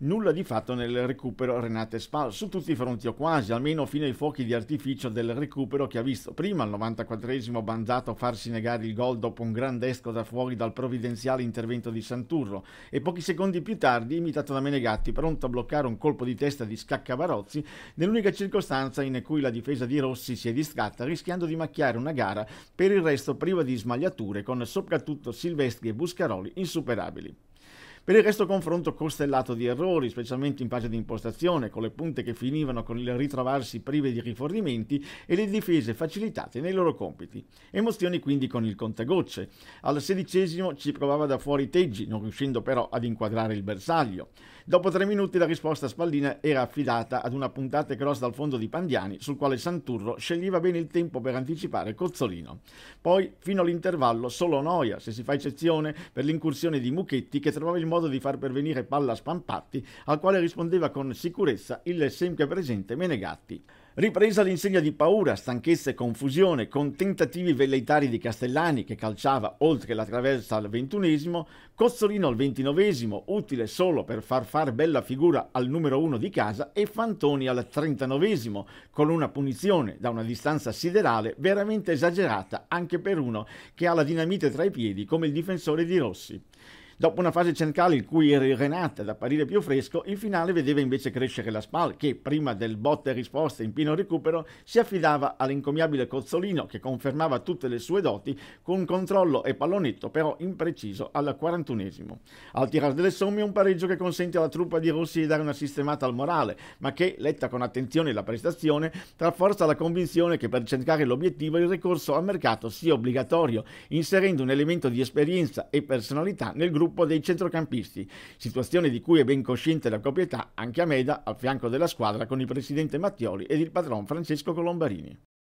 Nulla di fatto nel recupero Renate Spal, su tutti i fronti o quasi, almeno fino ai fuochi di artificio del recupero che ha visto prima al 94esimo Banzato farsi negare il gol dopo un grande esco da fuori dal provvidenziale intervento di Santurro e pochi secondi più tardi imitato da Menegatti pronto a bloccare un colpo di testa di Scaccavarozzi nell'unica circostanza in cui la difesa di Rossi si è distratta rischiando di macchiare una gara per il resto priva di smagliature con soprattutto Silvestri e Buscaroli insuperabili. Per il resto confronto costellato di errori, specialmente in fase di impostazione, con le punte che finivano con il ritrovarsi prive di rifornimenti e le difese facilitate nei loro compiti. Emozioni quindi con il contagocce. Al sedicesimo ci provava da fuori Teggi, non riuscendo però ad inquadrare il bersaglio. Dopo tre minuti la risposta Spallina era affidata ad una puntata cross dal fondo di Pandiani, sul quale Santurro sceglieva bene il tempo per anticipare Cozzolino. Poi, fino all'intervallo, solo Noia, se si fa eccezione, per l'incursione di Mucchetti che trovava il modo modo di far pervenire palla a Spampatti, al quale rispondeva con sicurezza il sempre presente Menegatti. Ripresa l'insegna di paura, stanchezza e confusione, con tentativi velleitari di Castellani che calciava oltre la traversa al ventunesimo, Cozzolino al ventinovesimo, utile solo per far far bella figura al numero uno di casa, e Fantoni al trentanovesimo, con una punizione da una distanza siderale veramente esagerata anche per uno che ha la dinamite tra i piedi come il difensore di Rossi. Dopo una fase centrale in cui era Renata ad apparire più fresco, in finale vedeva invece crescere la SPAL che, prima del botte e risposta in pieno recupero, si affidava all'incomiabile Cozzolino che confermava tutte le sue doti con controllo e pallonetto però impreciso al 41esimo. Al tirar delle somme un pareggio che consente alla truppa di Rossi di dare una sistemata al morale, ma che, letta con attenzione la prestazione, rafforza la convinzione che per cercare l'obiettivo il ricorso al mercato sia obbligatorio, inserendo un elemento di esperienza e personalità nel gruppo gruppo dei centrocampisti, situazione di cui è ben cosciente la proprietà anche a Meda al fianco della squadra con il presidente Mattioli ed il padron Francesco Colombarini.